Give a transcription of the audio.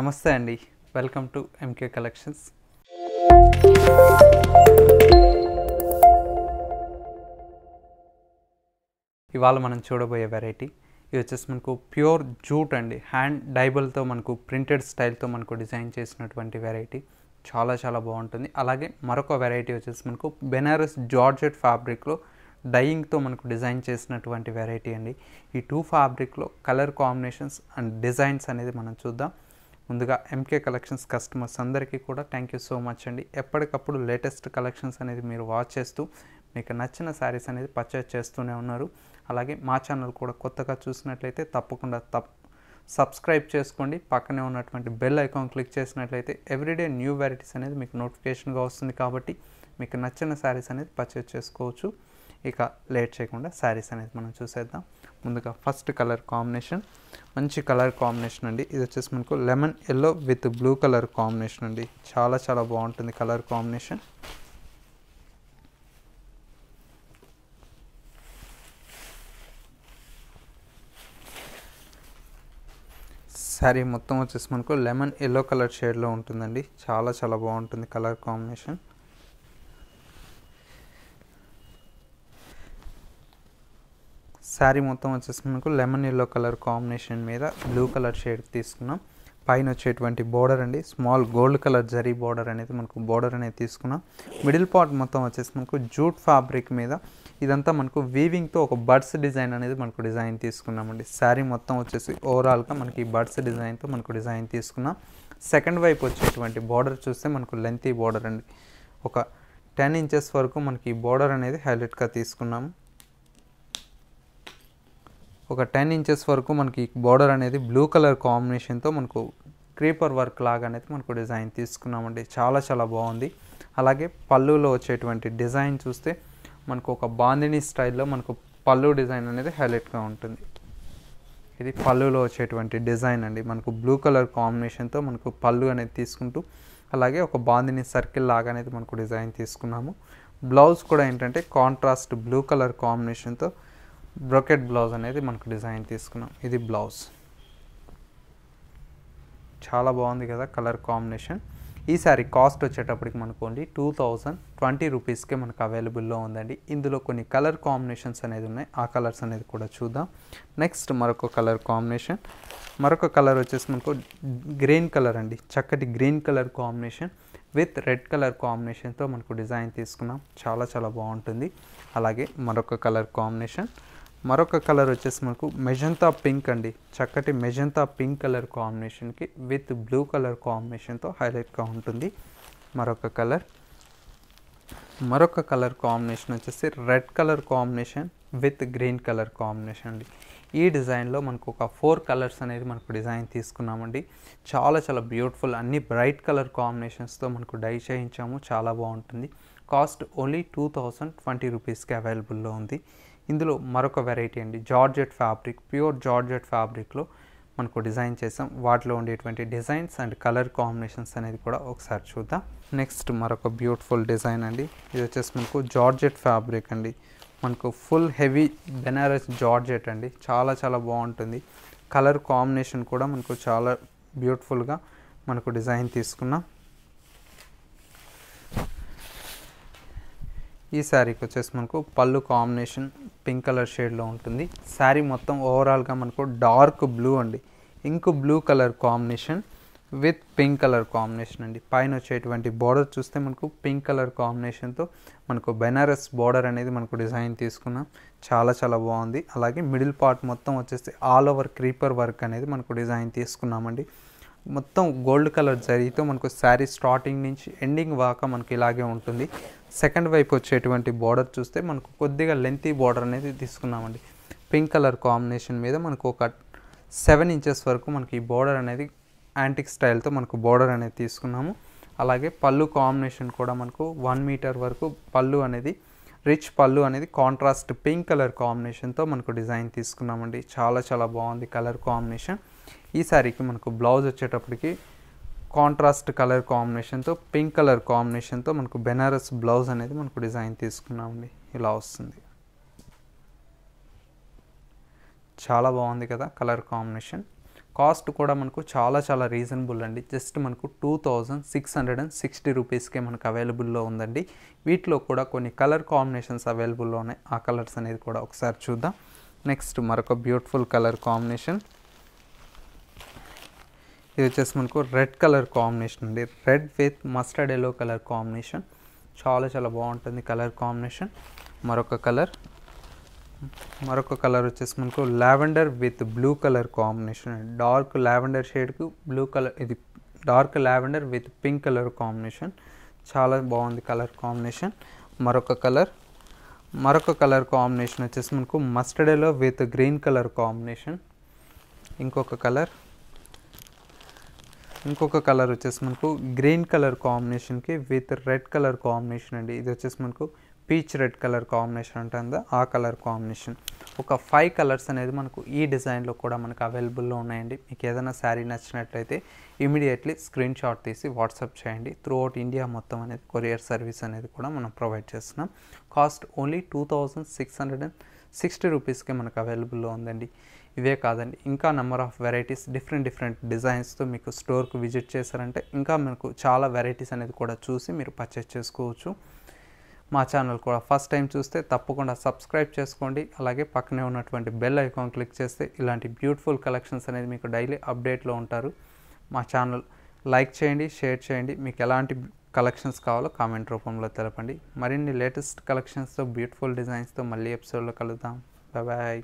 నమస్తే అండి welcome to MK collections ఇవాళ మనం చూడబోయే వెరైటీ ఇది వచ్చేసి మనకు ప్యూర్ జూట్ అండి హ్యాండ్ డైబల్తో మనకు ప్రింటెడ్ స్టైల్తో మనకు డిజైన్ చేసినటువంటి వెరైటీ చాలా చాలా బాగుంటుంది అలాగే మరొక వెరైటీ వచ్చేసి మనకు బెనారస్ జార్జెట్ ఫ్యాబ్రిక్లో డైయింగ్తో మనకు డిజైన్ చేసినటువంటి వెరైటీ అండి ఈ టూ ఫ్యాబ్రిక్లో కలర్ కాంబినేషన్స్ అండ్ డిజైన్స్ అనేది మనం చూద్దాం ముందుగా ఎంకే కలెక్షన్స్ కస్టమర్స్ అందరికీ కూడా థ్యాంక్ యూ సో మచ్ అండి ఎప్పటికప్పుడు లేటెస్ట్ కలెక్షన్స్ అనేది మీరు వాచ్ చేస్తూ మీకు నచ్చిన శారీస్ అనేది పర్చేజ్ చేస్తూనే ఉన్నారు అలాగే మా ఛానల్ కూడా కొత్తగా చూసినట్లయితే తప్పకుండా తప్ సబ్స్క్రైబ్ చేసుకోండి పక్కనే ఉన్నటువంటి బెల్ ఐకాన్ క్లిక్ చేసినట్లయితే ఎవ్రీడే న్యూ వెరైటీస్ అనేది మీకు నోటిఫికేషన్గా వస్తుంది కాబట్టి మీకు నచ్చిన శారీస్ అనేది పర్చేజ్ చేసుకోవచ్చు ఇక లేట్ చేయకుండా శారీస్ అనేది మనం చూసేద్దాం ముందుగా ఫస్ట్ కలర్ కాంబినేషన్ మంచి కలర్ కాంబినేషన్ అండి ఇది వచ్చేసి మనకు lemon yellow with blue colour combination అండి చాలా చాలా బాగుంటుంది కలర్ కాంబినేషన్ శారీ మొత్తం వచ్చేసి మనకు లెమన్ ఎల్లో కలర్ షేడ్లో ఉంటుందండి చాలా చాలా బాగుంటుంది కలర్ కాంబినేషన్ శారీ మొత్తం వచ్చేసి మనకు లెమన్ ఎల్లో కలర్ కాంబినేషన్ మీద బ్లూ కలర్ షేడ్ తీసుకున్నాం పైన వచ్చేటువంటి బోర్డర్ అండి small gold colour zari border అనేది మనకు బోర్డర్ అనేది తీసుకున్నాం మిడిల్ పార్ట్ మొత్తం వచ్చేసి మనకు జూట్ ఫ్యాబ్రిక్ మీద ఇదంతా మనకు వీవింగ్తో ఒక బర్డ్స్ డిజైన్ అనేది మనకు డిజైన్ తీసుకున్నామండి శారీ మొత్తం వచ్చేసి ఓవరాల్గా మనకి బర్డ్స్ డిజైన్తో మనకు డిజైన్ తీసుకున్నాం సెకండ్ వైపు వచ్చేటువంటి బోర్డర్ చూస్తే మనకు లెంతీ బోర్డర్ అండి ఒక టెన్ ఇంచెస్ వరకు మనకి బోర్డర్ అనేది హైలైట్గా తీసుకున్నాము ఒక టెన్ ఇంచెస్ వరకు మనకి బార్డర్ అనేది బ్లూ కలర్ కాంబినేషన్తో మనకు క్రీపర్ వర్క్ లాగా అనేది మనకు డిజైన్ తీసుకున్నామండి చాలా చాలా బాగుంది అలాగే పళ్ళులో వచ్చేటువంటి డిజైన్ చూస్తే మనకు ఒక బాందిని స్టైల్లో మనకు పళ్ళు డిజైన్ అనేది హైలైట్గా ఉంటుంది ఇది పళ్ళులో వచ్చేటువంటి డిజైన్ అండి మనకు బ్లూ కలర్ కాంబినేషన్తో మనకు పళ్ళు అనేది తీసుకుంటూ అలాగే ఒక బాందిని సర్కిల్ లాగా అనేది మనకు డిజైన్ తీసుకున్నాము బ్లౌజ్ కూడా ఏంటంటే కాంట్రాస్ట్ బ్లూ కలర్ కాంబినేషన్తో బ్రొకెట్ బ్లౌజ్ అనేది మనకు డిజైన్ తీసుకున్నాం ఇది బ్లౌజ్ చాలా బాగుంది కదా కలర్ కాంబినేషన్ ఈసారి కాస్ట్ వచ్చేటప్పటికి మనకు ఉంది టూ థౌజండ్ ట్వంటీ రూపీస్కే మనకు అవైలబుల్లో ఉందండి ఇందులో కొన్ని కలర్ కాంబినేషన్స్ అనేది ఉన్నాయి ఆ కలర్స్ అనేది కూడా చూద్దాం నెక్స్ట్ మరొక కలర్ కాంబినేషన్ మరొక కలర్ వచ్చేసి మనకు గ్రీన్ కలర్ అండి చక్కటి green colour combination with red colour కాంబినేషన్తో మనకు డిజైన్ తీసుకున్నాం చాలా చాలా బాగుంటుంది అలాగే మరొక కలర్ కాంబినేషన్ మరొక కలర్ వచ్చేసి మనకు మెజంతా పింక్ అండి చక్కటి మెజంతా పింక్ కలర్ కాంబినేషన్కి విత్ బ్లూ కలర్ కాంబినేషన్తో హైలైట్గా ఉంటుంది మరొక కలర్ మరొక కలర్ కాంబినేషన్ వచ్చేసి red colour combination with green colour combination అండి ఈ డిజైన్లో మనకు ఒక ఫోర్ కలర్స్ అనేది మనకు డిజైన్ తీసుకున్నామండి చాలా చాలా బ్యూటిఫుల్ అన్ని బ్రైట్ కలర్ కాంబినేషన్స్తో మనకు డై చేయించాము చాలా బాగుంటుంది cost only two thousand twenty రూపీస్కి అవైలబుల్లో ఉంది ఇందులో మరొక వెరైటీ అండి జార్జెట్ ఫ్యాబ్రిక్ ప్యూర్ జార్జెట్ ఫ్యాబ్రిక్లో మనకు డిజైన్ చేసాం వాటిలో ఉండేటువంటి డిజైన్స్ అండ్ కలర్ కాంబినేషన్స్ అనేది కూడా ఒకసారి చూద్దాం నెక్స్ట్ మరొక బ్యూటిఫుల్ డిజైన్ అండి ఇది వచ్చేసి మనకు జార్జెట్ ఫ్యాబ్రిక్ అండి మనకు ఫుల్ హెవీ బెనారస్ జార్జెట్ అండి చాలా చాలా బాగుంటుంది కలర్ కాంబినేషన్ కూడా మనకు చాలా బ్యూటిఫుల్గా మనకు డిజైన్ తీసుకున్నాం ఈ శారీకి వచ్చేసి మనకు పళ్ళు కాంబినేషన్ పింక్ కలర్ షేడ్లో ఉంటుంది శారీ మొత్తం ఓవరాల్గా మనకు డార్క్ బ్లూ అండి ink blue colour combination with pink colour combination అండి పైన వచ్చేటువంటి బార్డర్ చూస్తే మనకు పింక్ కలర్ కాంబినేషన్తో మనకు బెనారస్ బార్డర్ అనేది మనకు డిజైన్ తీసుకున్నాం చాలా చాలా బాగుంది అలాగే మిడిల్ పార్ట్ మొత్తం వచ్చేసి ఆల్ ఓవర్ క్రీపర్ వర్క్ అనేది మనకు డిజైన్ తీసుకున్నామండి మొత్తం గోల్డ్ కలర్ జరీతో మనకు శారీ స్టార్టింగ్ నుంచి ఎండింగ్ వాక మనకి ఇలాగే ఉంటుంది సెకండ్ వైపు వచ్చేటువంటి బార్డర్ చూస్తే మనకు కొద్దిగా లెంతీ బార్డర్ అనేది తీసుకున్నామండి పింక్ కలర్ కాంబినేషన్ మీద మనకు ఒక సెవెన్ ఇంచెస్ వరకు మనకి ఈ బార్డర్ అనేది యాంటిక్ స్టైల్తో మనకు బార్డర్ అనేది తీసుకున్నాము అలాగే పళ్ళు కాంబినేషన్ కూడా మనకు వన్ మీటర్ వరకు పళ్ళు అనేది రిచ్ పళ్ళు అనేది కాంట్రాస్ట్ పింక్ కలర్ కాంబినేషన్తో మనకు డిజైన్ తీసుకున్నామండి చాలా చాలా బాగుంది కలర్ కాంబినేషన్ ఈ శారీకి మనకు బ్లౌజ్ వచ్చేటప్పటికి కాంట్రాస్ట్ కలర్ కాంబినేషన్తో పింక్ కలర్ కాంబినేషన్తో మనకు బెనారస్ బ్లౌజ్ అనేది మనకు డిజైన్ తీసుకున్నామండి ఇలా వస్తుంది చాలా బాగుంది కదా కలర్ కాంబినేషన్ కాస్ట్ కూడా మనకు చాలా చాలా రీజనబుల్ అండి జస్ట్ మనకు two thousand six hundred and sixty రూపీస్కే మనకు అవైలబుల్లో ఉందండి వీటిలో కూడా కొన్ని కలర్ కాంబినేషన్స్ అవైలబుల్లో ఉన్నాయి ఆ కలర్స్ అనేది కూడా ఒకసారి చూద్దాం నెక్స్ట్ మరొక బ్యూటిఫుల్ కలర్ కాంబినేషన్ ఇది వచ్చేసి మనకు రెడ్ కలర్ కాంబినేషన్ అండి red with mustard yellow colour combination చాలా చాలా బాగుంటుంది కలర్ కాంబినేషన్ మరొక కలర్ మరొక కలర్ వచ్చేసి మనకు lavender with blue colour combination dark lavender షేడ్కు బ్లూ కలర్ ఇది dark lavender with pink colour combination చాలా బాగుంది కలర్ కాంబినేషన్ మరొక కలర్ మరొక కలర్ కాంబినేషన్ వచ్చేసి మనకు mustard yellow with green colour combination ఇంకొక కలర్ ఇంకొక కలర్ వచ్చేసి మనకు గ్రీన్ కలర్ కాంబినేషన్కి విత్ రెడ్ కలర్ కాంబినేషన్ అండి ఇది వచ్చేసి మనకు పీచ్ రెడ్ కలర్ కాంబినేషన్ ఉంటుందో ఆ కలర్ కాంబినేషన్ ఒక ఫైవ్ కలర్స్ అనేది మనకు ఈ డిజైన్లో కూడా మనకు అవైలబుల్లో ఉన్నాయండి మీకు ఏదైనా శారీ నచ్చినట్లయితే ఇమీడియట్లీ స్క్రీన్ షాట్ తీసి వాట్సాప్ చేయండి త్రూ అవుట్ ఇండియా మొత్తం అనేది కొరియర్ సర్వీస్ అనేది కూడా మనం ప్రొవైడ్ చేస్తున్నాం cost only two thousand six hundred and sixty రూపీస్కే మనకు అవైలబుల్లో ఉందండి ఇవే కాదండి ఇంకా number of varieties different different డిజైన్స్తో మీకు స్టోర్కు విజిట్ చేశారంటే ఇంకా మనకు చాలా వెరైటీస్ అనేది కూడా చూసి మీరు పర్చేస్ చేసుకోవచ్చు మా ఛానల్ కూడా ఫస్ట్ టైం చూస్తే తప్పకుండా సబ్స్క్రైబ్ చేసుకోండి అలాగే పక్కనే ఉన్నటువంటి బెల్ ఐకాన్ క్లిక్ చేస్తే ఇలాంటి బ్యూటిఫుల్ కలెక్షన్స్ అనేది మీకు డైలీ అప్డేట్లో ఉంటారు మా ఛానల్ లైక్ చేయండి షేర్ చేయండి మీకు ఎలాంటి కలెక్షన్స్ కావాలో కామెంట్ రూపంలో తెలపండి మరిన్ని లేటెస్ట్ కలెక్షన్స్తో బ్యూటిఫుల్ డిజైన్స్తో మళ్ళీ ఎపిసోడ్లో కలుద్దాం బాయ్